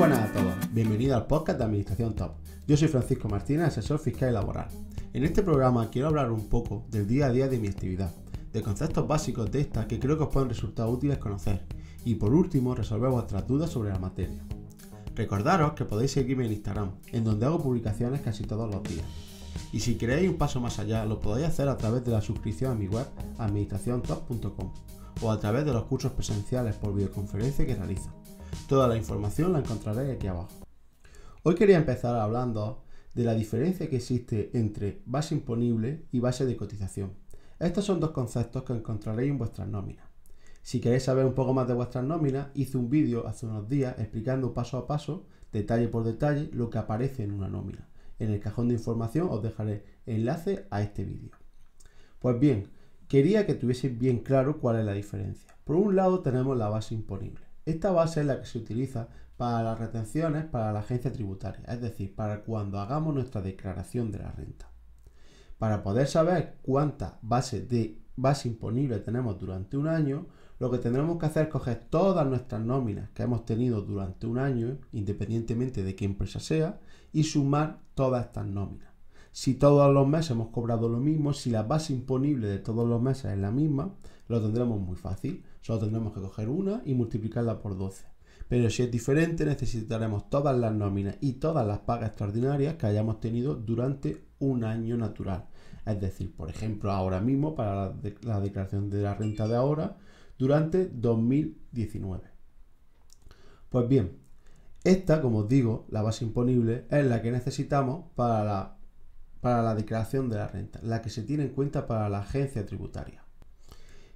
buenas a todos, bienvenidos al podcast de Administración Top. Yo soy Francisco Martínez, asesor fiscal y laboral. En este programa quiero hablar un poco del día a día de mi actividad, de conceptos básicos de esta que creo que os pueden resultar útiles conocer y por último resolver vuestras dudas sobre la materia. Recordaros que podéis seguirme en Instagram, en donde hago publicaciones casi todos los días. Y si queréis un paso más allá, lo podéis hacer a través de la suscripción a mi web administraciontop.com o a través de los cursos presenciales por videoconferencia que realizo. Toda la información la encontraréis aquí abajo. Hoy quería empezar hablando de la diferencia que existe entre base imponible y base de cotización. Estos son dos conceptos que encontraréis en vuestras nóminas. Si queréis saber un poco más de vuestras nóminas, hice un vídeo hace unos días explicando paso a paso, detalle por detalle, lo que aparece en una nómina. En el cajón de información os dejaré enlace a este vídeo. Pues bien, quería que tuvieseis bien claro cuál es la diferencia. Por un lado tenemos la base imponible. Esta base es la que se utiliza para las retenciones para la agencia tributaria, es decir, para cuando hagamos nuestra declaración de la renta. Para poder saber cuánta base de base imponible tenemos durante un año, lo que tendremos que hacer es coger todas nuestras nóminas que hemos tenido durante un año, independientemente de qué empresa sea, y sumar todas estas nóminas. Si todos los meses hemos cobrado lo mismo, si la base imponible de todos los meses es la misma, lo tendremos muy fácil. Solo tendremos que coger una y multiplicarla por 12. Pero si es diferente, necesitaremos todas las nóminas y todas las pagas extraordinarias que hayamos tenido durante un año natural. Es decir, por ejemplo, ahora mismo para la, declaración de la renta de ahora, durante 2019. Pues bien, esta, como os digo, la base imponible es la que necesitamos para la para la declaración de la renta, la que se tiene en cuenta para la agencia tributaria.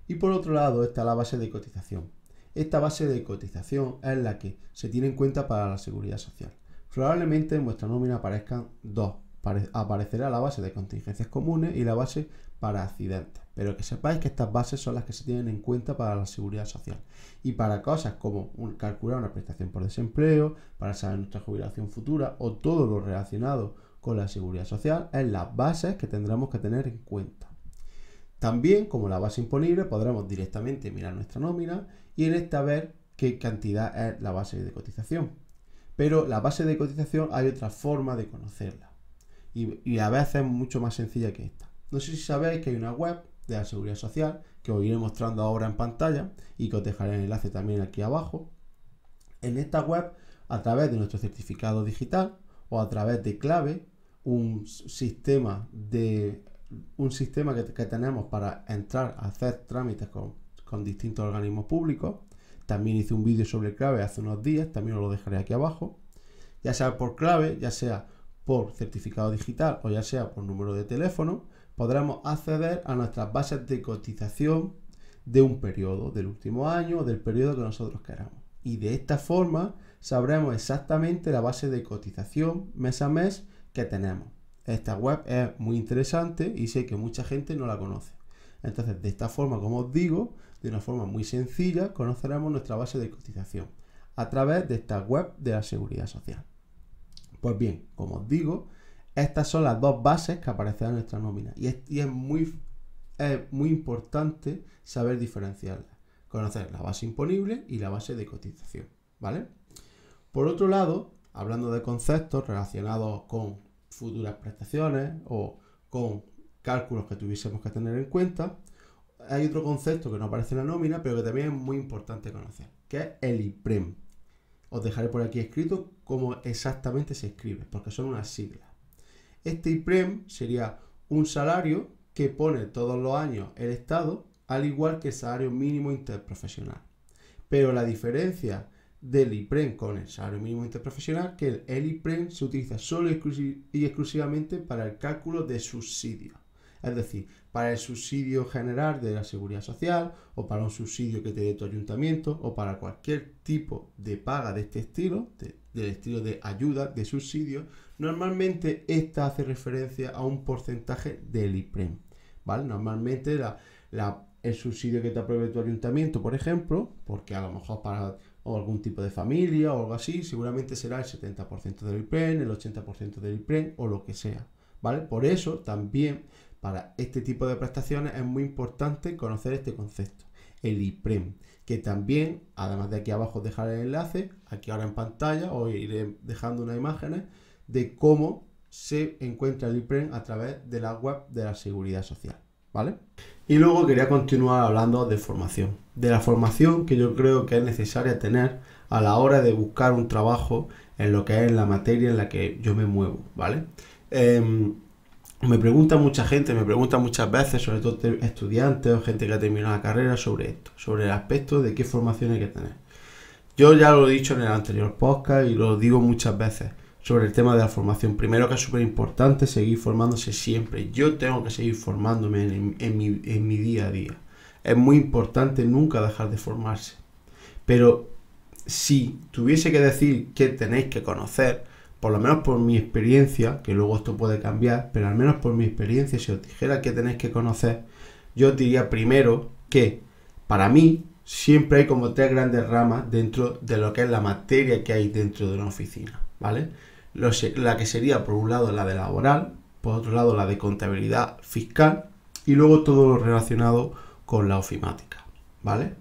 Y por otro lado está la base de cotización. Esta base de cotización es la que se tiene en cuenta para la seguridad social. Probablemente en vuestra nómina aparezcan dos. Aparecerá la base de contingencias comunes y la base para accidentes. Pero que sepáis que estas bases son las que se tienen en cuenta para la seguridad social. Y para cosas como calcular una prestación por desempleo, para saber nuestra jubilación futura o todo lo relacionado con la seguridad social es las bases que tendremos que tener en cuenta. También, como la base imponible, podremos directamente mirar nuestra nómina y en esta ver qué cantidad es la base de cotización. Pero la base de cotización hay otra forma de conocerla y, y a veces es mucho más sencilla que esta. No sé si sabéis que hay una web de la Seguridad Social que os iré mostrando ahora en pantalla y que os dejaré el enlace también aquí abajo. En esta web, a través de nuestro certificado digital o a través de clave, un sistema de un sistema que, tenemos para entrar a hacer trámites con, con distintos organismos públicos. También hice un vídeo sobre clave hace unos días, también os lo dejaré aquí abajo. Ya sea por clave, ya sea por certificado digital o ya sea por número de teléfono, podremos acceder a nuestras bases de cotización de un periodo, del último año o del periodo que nosotros queramos. Y de esta forma sabremos exactamente la base de cotización mes a mes que tenemos. Esta web es muy interesante y sé que mucha gente no la conoce. Entonces, de esta forma, como os digo, de una forma muy sencilla, conoceremos nuestra base de cotización a través de esta web de la seguridad social. Pues bien, como os digo, estas son las dos bases que aparecerán en nuestra nómina y es, muy, es muy importante saber diferenciarlas. Conocer la base imponible y la base de cotización, ¿vale? Por otro lado, hablando de conceptos relacionados con futuras prestaciones o con cálculos que tuviésemos que tener en cuenta, hay otro concepto que no aparece en la nómina, pero que también es muy importante conocer, que es el IPREM. Os dejaré por aquí escrito cómo exactamente se escribe, porque son unas siglas. Este IPREM sería un salario que pone todos los años el Estado, al igual que el salario mínimo interprofesional. Pero la diferencia del IPREM con el salario mínimo interprofesional, que el IPREM se utiliza solo y exclusivamente para el cálculo de subsidio. Es decir, para el subsidio general de la seguridad social o para un subsidio que te dé tu ayuntamiento o para cualquier tipo de paga de este estilo, del estilo de ayuda, de subsidio, normalmente esta hace referencia a un porcentaje del IPREM. ¿vale? Normalmente el subsidio que te apruebe tu ayuntamiento, por ejemplo, porque a lo mejor para o algún tipo de familia o algo así, seguramente será el 70% del IPREN, el 80% del IPREN o lo que sea, ¿vale? Por eso también para este tipo de prestaciones es muy importante conocer este concepto, el IPREM, que también, además de aquí abajo dejar el enlace, aquí ahora en pantalla, o iré dejando unas imágenes de cómo se encuentra el IPREM a través de la web de la Seguridad Social. Y luego quería continuar hablando de formación, de la formación que yo creo que es necesaria tener a la hora de buscar un trabajo en lo que es la materia en la que yo me muevo, ¿vale? Em, me pregunta mucha gente, me pregunta muchas veces, sobre todo estudiantes o gente que ha terminado la carrera, sobre esto, sobre el aspecto de qué formación hay que tener. Yo ya lo he dicho en el anterior podcast y lo digo muchas veces sobre el tema de la formación. Primero que es súper importante seguir formándose siempre. Yo tengo que seguir formándome en, mi, día a día. Es muy importante nunca dejar de formarse. Pero si tuviese que decir qué tenéis que conocer, por lo menos por mi experiencia, que luego esto puede cambiar, pero al menos por mi experiencia, si os dijera que tenéis que conocer, yo diría primero que para mí siempre hay como tres grandes ramas dentro de lo que es la materia que hay dentro de una oficina, ¿vale? la que sería por un lado la de laboral, por otro lado la de contabilidad fiscal y luego todo lo relacionado con la ofimática, ¿vale?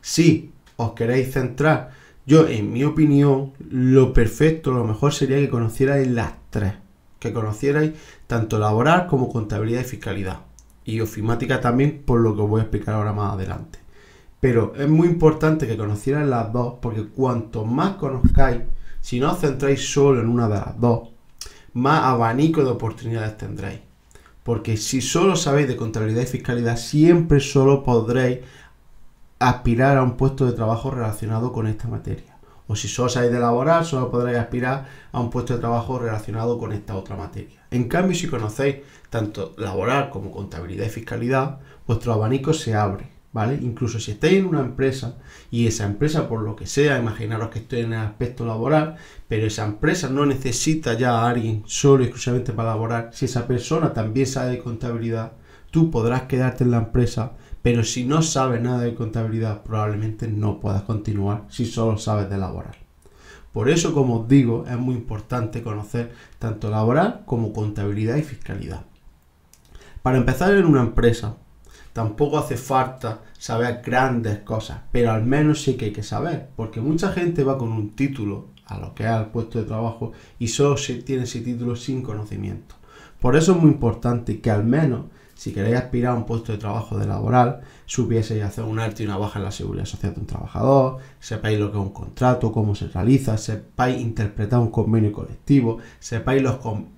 Si os queréis centrar, yo en mi opinión, lo perfecto, lo mejor sería que conocierais las tres, que conocierais tanto laboral como contabilidad y fiscalidad y ofimática también por lo que os voy a explicar ahora más adelante. Pero es muy importante que conocierais las dos porque cuanto más conozcáis si no os centráis solo en una de las dos, más abanico de oportunidades tendréis. Porque si solo sabéis de contabilidad y fiscalidad, siempre solo podréis aspirar a un puesto de trabajo relacionado con esta materia. O si solo sabéis de laboral, solo podréis aspirar a un puesto de trabajo relacionado con esta otra materia. En cambio, si conocéis tanto laboral como contabilidad y fiscalidad, vuestro abanico se abre ¿vale? Incluso si estáis en una empresa y esa empresa, por lo que sea, imaginaros que estoy en el aspecto laboral, pero esa empresa no necesita ya a alguien solo y exclusivamente para laborar. Si esa persona también sabe de contabilidad, tú podrás quedarte en la empresa, pero si no sabes nada de contabilidad, probablemente no puedas continuar si solo sabes de laborar Por eso, como os digo, es muy importante conocer tanto laboral como contabilidad y fiscalidad. Para empezar en una empresa, Tampoco hace falta saber grandes cosas, pero al menos sí que hay que saber, porque mucha gente va con un título a lo que es el puesto de trabajo y solo se tiene ese título sin conocimiento. Por eso es muy importante que al menos si queréis aspirar a un puesto de trabajo de laboral, supieseis hacer un alto y una baja en la seguridad social de un trabajador, sepáis lo que es un contrato, cómo se realiza, sepáis interpretar un convenio colectivo, sepáis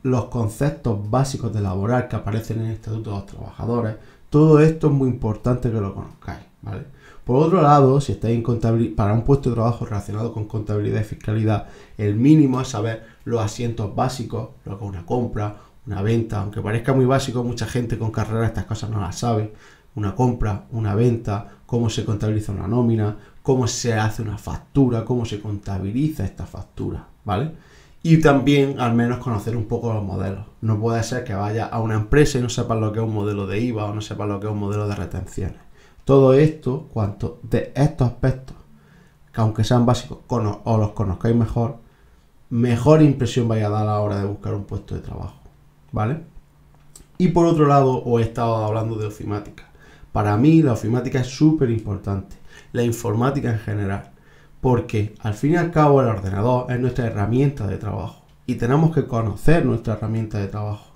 los conceptos básicos de laboral que aparecen en el Estatuto de los Trabajadores, todo esto es muy importante que lo conozcáis, ¿vale? Por otro lado, si estáis en contabilidad, para un puesto de trabajo relacionado con contabilidad y fiscalidad, el mínimo es saber los asientos básicos, lo que es una compra, una venta, aunque parezca muy básico, mucha gente con carrera estas cosas no las sabe. Una compra, una venta, cómo se contabiliza una nómina, cómo se hace una factura, cómo se contabiliza esta factura, ¿vale? y también al menos conocer un poco los modelos. No puede ser que vaya a una empresa y no sepa lo que es un modelo de IVA o no sepa lo que es un modelo de retenciones. Todo esto, cuanto de estos aspectos, que aunque sean básicos o los conozcáis mejor, mejor impresión vais a dar a la hora de buscar un puesto de trabajo. ¿Vale? Y por otro lado, os he estado hablando de ofimática. Para mí la ofimática es súper importante, la informática en general porque al fin y al cabo el ordenador es nuestra herramienta de trabajo y tenemos que conocer nuestra herramienta de trabajo.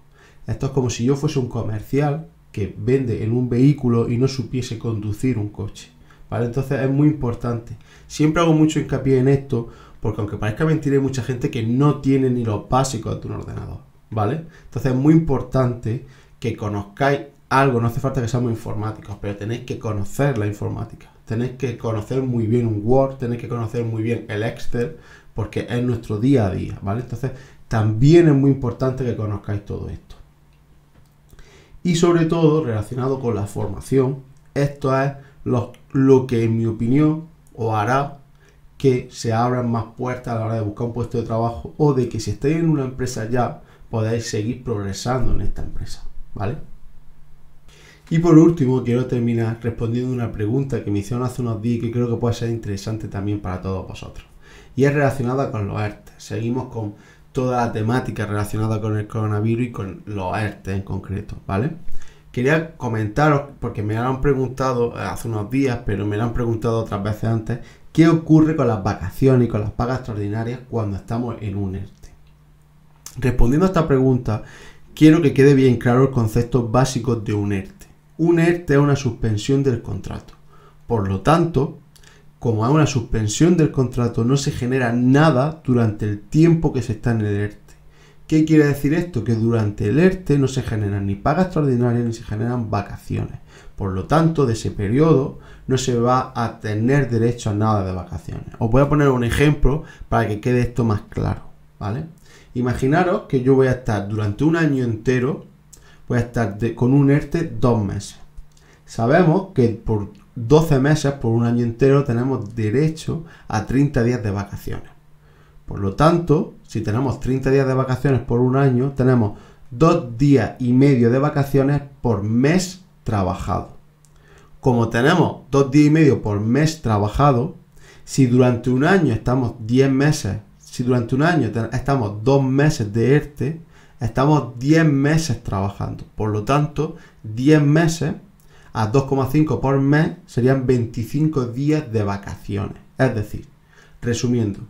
Esto es como si yo fuese un comercial que vende en un vehículo y no supiese conducir un coche. ¿Vale? Entonces es muy importante. Siempre hago mucho hincapié en esto porque aunque parezca mentira hay mucha gente que no tiene ni lo básicos de un ordenador. ¿Vale? Entonces es muy importante que conozcáis algo, no hace falta que seamos informáticos, pero tenéis que conocer la informática tenéis que conocer muy bien un Word, tenéis que conocer muy bien el Excel, porque es nuestro día a día, ¿vale? Entonces, también es muy importante que conozcáis todo esto. Y sobre todo, relacionado con la formación, esto es lo, que, en mi opinión, os hará que se abran más puertas a la hora de buscar un puesto de trabajo o de que si estáis en una empresa ya, podáis seguir progresando en esta empresa, ¿vale? Y por último, quiero terminar respondiendo una pregunta que me hicieron hace unos días y que creo que puede ser interesante también para todos vosotros. Y es relacionada con los ERTE. Seguimos con toda la temática relacionada con el coronavirus y con los ERTE en concreto, ¿vale? Quería comentaros, porque me lo han preguntado eh, hace unos días, pero me lo han preguntado otras veces antes, qué ocurre con las vacaciones y con las pagas extraordinarias cuando estamos en un ERTE. Respondiendo a esta pregunta, quiero que quede bien claro el concepto básico de un ERTE un ERTE es una suspensión del contrato. Por lo tanto, como es una suspensión del contrato, no se genera nada durante el tiempo que se está en el ERTE. ¿Qué quiere decir esto? Que durante el ERTE no se generan ni pagas extraordinarias ni se generan vacaciones. Por lo tanto, de ese periodo no se va a tener derecho a nada de vacaciones. Os voy a poner un ejemplo para que quede esto más claro, ¿vale? Imaginaros que yo voy a estar durante un año entero puede estar con un ERTE dos meses. Sabemos que por 12 meses, por un año entero, tenemos derecho a 30 días de vacaciones. Por lo tanto, si tenemos 30 días de vacaciones por un año, tenemos dos días y medio de vacaciones por mes trabajado. Como tenemos dos días y medio por mes trabajado, si durante un año estamos 10 meses, si durante un año estamos dos meses de ERTE, estamos 10 meses trabajando. Por lo tanto, 10 meses a 2,5 por mes serían 25 días de vacaciones. Es decir, resumiendo,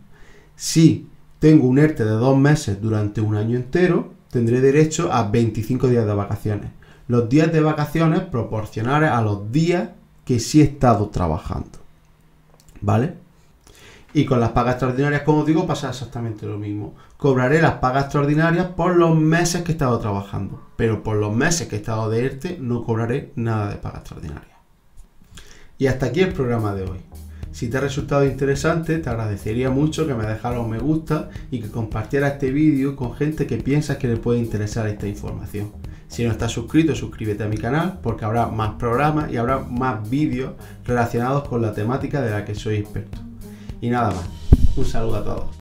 si tengo un ERTE de 2 meses durante un año entero, tendré derecho a 25 días de vacaciones. Los días de vacaciones proporcionales a los días que sí he estado trabajando. ¿Vale? Y con las pagas extraordinarias, como digo, pasa exactamente lo mismo cobraré las pagas extraordinarias por los meses que he estado trabajando, pero por los meses que he estado de ERTE no cobraré nada de pagas extraordinarias. Y hasta aquí el programa de hoy. Si te ha resultado interesante, te agradecería mucho que me dejaras un me gusta y que compartiera este vídeo con gente que piensas que le puede interesar esta información. Si no estás suscrito, suscríbete a mi canal porque habrá más programas y habrá más vídeos relacionados con la temática de la que soy experto. Y nada más, un saludo a todos.